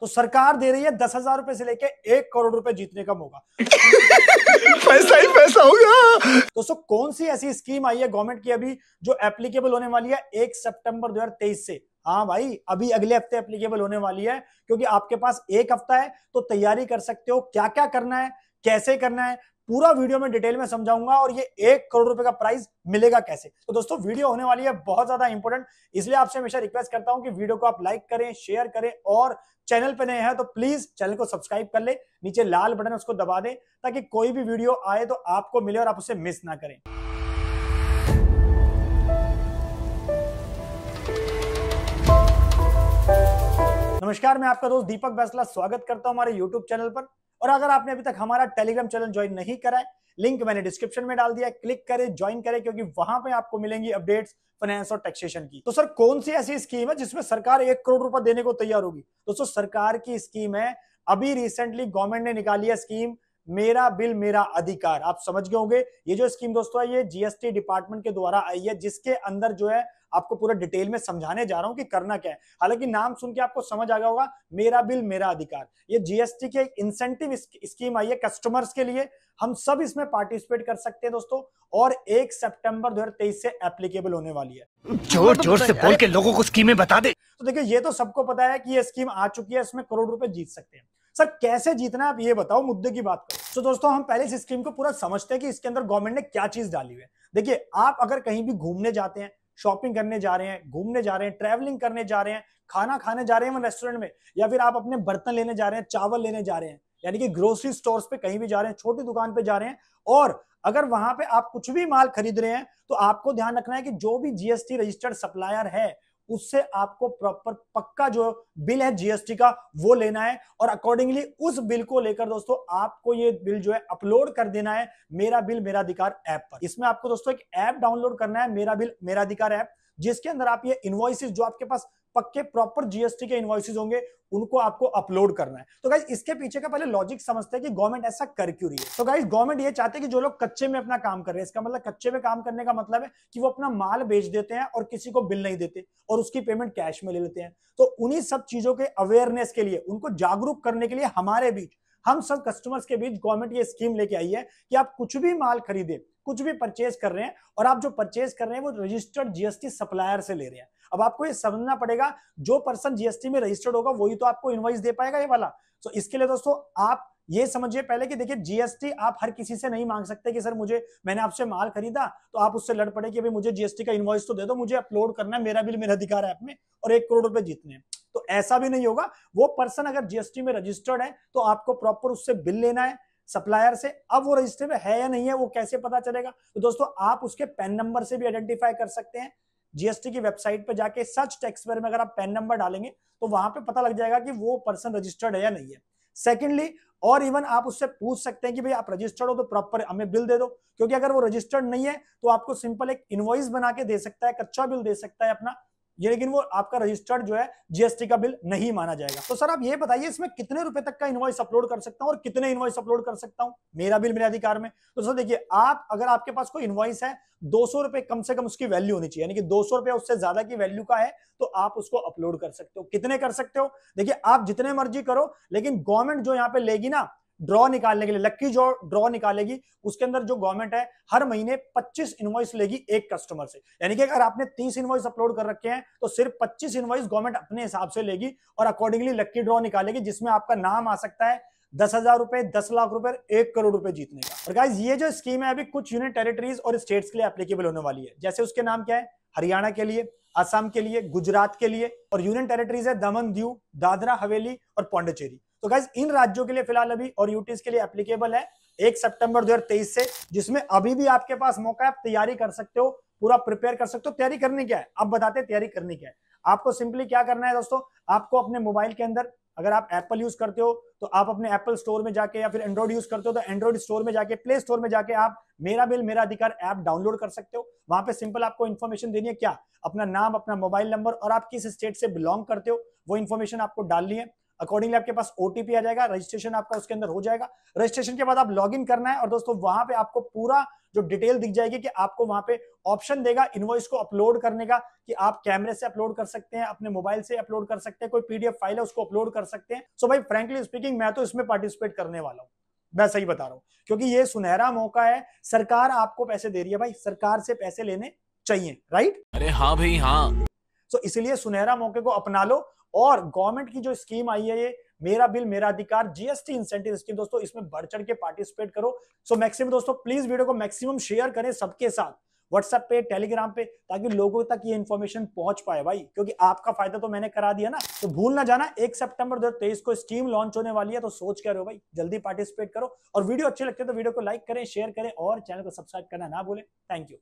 तो सरकार दे रही है दस हजार रुपए से लेके एक करोड़ रुपए जीतने का मौका पैसा ही पैसा होगा दोस्तों कौन सी ऐसी स्कीम आई है गवर्नमेंट की अभी जो एप्लीकेबल होने वाली है एक सितंबर 2023 से हाँ भाई अभी अगले हफ्ते एप्लीकेबल होने वाली है क्योंकि आपके पास एक हफ्ता है तो तैयारी कर सकते हो क्या क्या करना है कैसे करना है पूरा वीडियो में डिटेल में समझाऊंगा और ये एक करोड़ रुपए का प्राइस मिलेगा कैसे तो दोस्तों वीडियो होने वाली है बहुत ज्यादा इंपॉर्टेंट इसलिए आपसे हमेशा रिक्वेस्ट करता हूं कि वीडियो को आप लाइक करें शेयर करें और चैनल पर नए हैं तो प्लीज चैनल को सब्सक्राइब कर ले नीचे लाल बटन उसको दबा दें ताकि कोई भी वीडियो आए तो आपको मिले और आप उसे मिस ना करें नमस्कार मैं आपका दोस्त दीपक बैसला स्वागत करता हूं हमारे YouTube चैनल पर और अगर आपने अभी तक हमारा टेलीग्राम चैनल ज्वाइन नहीं करा है लिंक मैंने डिस्क्रिप्शन में डाल दिया क्लिक करें ज्वाइन करें क्योंकि वहां पे आपको मिलेंगी अपडेट्स फाइनेंस और टैक्सेशन की तो सर कौन सी ऐसी स्कीम है जिसमें सरकार एक करोड़ रुपए देने को तैयार होगी दोस्तों सरकार की स्कीम है अभी रिसेंटली गवर्नमेंट ने निकाली है स्कीम मेरा बिल मेरा अधिकार आप समझ गए होंगे ये जो स्कीम दोस्तों है ये जीएसटी डिपार्टमेंट के द्वारा आई है जिसके अंदर जो है आपको पूरा डिटेल में समझाने जा रहा हूं कि करना क्या है हालांकि नाम सुन के आपको समझ आ गया होगा मेरा बिल मेरा अधिकार ये जीएसटी की एक इंसेंटिव स्कीम आई है कस्टमर्स के लिए हम सब इसमें पार्टिसिपेट कर सकते हैं दोस्तों और एक सेप्टेम्बर दो से एप्लीकेबल होने वाली है जोर जोर से बोल के लोगों को स्कीमें बता दे तो देखिये ये तो सबको पता है कि ये स्कीम आ चुकी है इसमें करोड़ रुपए जीत सकते हैं सर कैसे जीतना है आप ये बताओ मुद्दे की बात करो तो दोस्तों हम पहले इस स्कीम को पूरा समझते हैं कि इसके अंदर गवर्नमेंट ने क्या चीज डाली हुई है देखिए आप अगर कहीं भी घूमने जाते हैं शॉपिंग करने जा रहे हैं घूमने जा रहे हैं ट्रैवलिंग करने जा रहे हैं खाना खाने जा रहे हैं रेस्टोरेंट में या फिर आप अपने बर्तन लेने जा रहे हैं चावल लेने जा रहे हैं यानी कि ग्रोसरी स्टोर्स पे कहीं भी जा रहे हैं छोटी दुकान पे जा रहे हैं और अगर वहां पे आप कुछ भी माल खरीद रहे हैं तो आपको ध्यान रखना है कि जो भी जीएसटी रजिस्टर्ड सप्लायर है उससे आपको प्रॉपर पक्का जो बिल है जीएसटी का वो लेना है और अकॉर्डिंगली उस बिल को लेकर दोस्तों आपको ये बिल जो है अपलोड कर देना है मेरा बिल मेरा अधिकार ऐप पर इसमें आपको दोस्तों एक ऐप डाउनलोड करना है मेरा बिल मेरा अधिकार ऐप जिसके अंदर आप ये इन्वॉइसिस जो आपके पास पक्के प्रॉपर जीएसटी के इन्वॉइसिस होंगे उनको आपको अपलोड करना है तो गाइज इसके पीछे का पहले लॉजिक समझते हैं कि गवर्नमेंट ऐसा कर क्यों रही है तो गाइज गवर्नमेंट ये चाहते हैं कि जो लोग कच्चे में अपना काम कर रहे हैं इसका मतलब कच्चे में काम करने का मतलब है कि वो अपना माल बेच देते हैं और किसी को बिल नहीं देते और उसकी पेमेंट कैश में ले लेते हैं तो उन्हीं सब चीजों के अवेयरनेस के लिए उनको जागरूक करने के लिए हमारे बीच हम सब कस्टमर्स के बीच गवर्नमेंट ये स्कीम लेके आई है कि आप कुछ भी माल खरीदे कुछ भी परचेज कर रहे हैं और आप जो परचेज कर रहे हैं वो रजिस्टर्ड जीएसटी सप्लायर से ले रहे हैं अब आपको ये समझना पड़ेगा जो पर्सन जीएसटी में रजिस्टर्ड होगा वही तो आपको इन्वाइस दे पाएगा ये वाला तो इसके लिए दोस्तों आप ये समझिए पहले कि देखिए जीएसटी आप हर किसी से नहीं मांग सकते कि सर मुझे मैंने आपसे माल खरीदा तो आप उससे लड़ पड़े कि भाई मुझे जीएसटी का इन्वॉइस तो दे दो मुझे अपलोड करना है मेरा बिल मेरा अधिकार है ऐप में और एक करोड़ रुपए जीतने तो ऐसा भी नहीं होगा वो पर्सन अगर जीएसटी में रजिस्टर्ड है तो आपको प्रॉपर उससे बिल लेना है सप्लायर से अब वो रजिस्टर में है या नहीं है वो कैसे पता चलेगा तो दोस्तों आप उसके पैन नंबर से भी आइडेंटिफाई कर सकते हैं जीएसटी की वेबसाइट पर जाके सर्च टेक्सपेयर में अगर आप पैन नंबर डालेंगे तो वहां पे पता लग जाएगा कि वो पर्सन रजिस्टर्ड है या नहीं है सेकेंडली और इवन आप उससे पूछ सकते हैं कि भाई आप रजिस्टर्ड हो तो प्रॉपर हमें बिल दे दो क्योंकि अगर वो रजिस्टर्ड नहीं है तो आपको सिंपल एक इनवॉइस बना के दे सकता है कच्चा बिल दे सकता है अपना ये लेकिन वो आपका रजिस्टर्ड जो है जीएसटी का बिल नहीं माना जाएगा तो सर आप ये बताइए इसमें कितने रुपए तक का इनवॉइस अपलोड कर सकता हूँ और कितने इनवॉइस अपलोड कर सकता हूं मेरा बिल मेरे अधिकार में तो सर देखिए आप अगर आपके पास कोई इनवॉइस है दो सौ रुपए कम से कम उसकी वैल्यू होनी चाहिए यानी कि दो सौ रुपया उससे ज्यादा की वैल्यू का है तो आप उसको अपलोड कर सकते हो कितने कर सकते हो देखिए आप जितने मर्जी करो लेकिन गवर्नमेंट जो यहाँ पे लेगी ना ड्रॉ निकालने के लिए लक्की जो ड्रॉ निकालेगी उसके अंदर जो गवर्नमेंट है हर महीने 25 इनवॉइस लेगी एक कस्टमर से यानी कि अगर आपने 30 इनवॉइस अपलोड कर रखे हैं तो सिर्फ 25 इनवॉइस गवर्नमेंट अपने हिसाब से लेगी और अकॉर्डिंगली लक्की ड्रॉ निकालेगी जिसमें आपका नाम आ सकता है दस हजार रुपए दस लाख रुपए एक करोड़ रुपए जीतने का और गाइज ये जो स्कीम है अभी कुछ यूनियन टेरिटरीज और स्टेट्स के लिए एप्लीकेबल होने वाली है जैसे उसके नाम क्या है हरियाणा के लिए असम के लिए गुजरात के लिए और यूनियन टेरिटरीज है दमन दीव दादरा हवेली और पौंडचेरी तो गैस इन राज्यों के लिए फिलहाल अभी और यूटीज के लिए एप्लीकेबल है एक सितंबर 2023 से जिसमें अभी भी आपके पास मौका है आप तैयारी कर सकते हो पूरा प्रिपेयर कर सकते हो तैयारी करने क्या है अब बताते हैं तैयारी करने क्या है आपको सिंपली क्या करना है दोस्तों आपको अपने मोबाइल के अंदर अगर आप एप्पल यूज करते हो तो आप अपने एप्पल स्टोर में जाके या फिर एंड्रॉइड यूज करते हो तो एंड्रॉइड स्टोर में जाके प्ले स्टोर में जाके आप मेरा बिल मेरा अधिकार ऐप डाउनलोड कर सकते हो वहां पे सिंपल आपको इन्फॉर्मेशन देनी है क्या अपना नाम अपना मोबाइल नंबर और आप किस स्टेट से बिलोंग करते हो वो इन्फॉर्मेशन आपको डालनी है अकॉर्डिंगली आपके पास ओटीपी आ जाएगा रजिस्ट्रेशन आपका उसके अंदर हो जाएगा रजिस्ट्रेशन के बाद आप लॉग करना है और दोस्तों वहां पे आपको पूरा जो डिटेल दिख जाएगी कि आपको वहां पे ऑप्शन देगा इनवॉइस को अपलोड करने का कि आप कैमरे से अपलोड कर सकते हैं अपने मोबाइल से अपलोड कर सकते हैं कोई पीडीएफ फाइल है उसको अपलोड कर सकते हैं सो भाई फ्रेंकली स्पीकिंग मैं तो इसमें पार्टिसिपेट करने वाला हूँ मैं सही बता रहा हूँ क्योंकि ये सुनहरा मौका है सरकार आपको पैसे दे रही है भाई सरकार से पैसे लेने चाहिए राइट अरे हाँ भाई हाँ तो so, इसलिए सुनहरा मौके को अपना लो और गवर्नमेंट की जो स्कीम आई है ये मेरा बिल मेरा अधिकार जीएसटी इंसेंटिव स्कीम दोस्तों इसमें बढ़ चढ़ के पार्टिसिपेट करो सो so, मैक्सिमम दोस्तों प्लीज वीडियो को मैक्सिमम शेयर करें सबके साथ व्हाट्सएप पे टेलीग्राम पे ताकि लोगों तक ये इन्फॉर्मेशन पहुंच पाए भाई क्योंकि आपका फायदा तो मैंने करा दिया ना तो भूल ना जाना एक सितंबर 2023 को स्कीम लॉन्च होने वाली है तो सोच कर रहे हो भाई जल्दी पार्टिसिपेट करो और वीडियो अच्छी लगती है तो वीडियो को लाइक करें शेयर करें और चैनल को सब्सक्राइब करना ना भूलें थैंक यू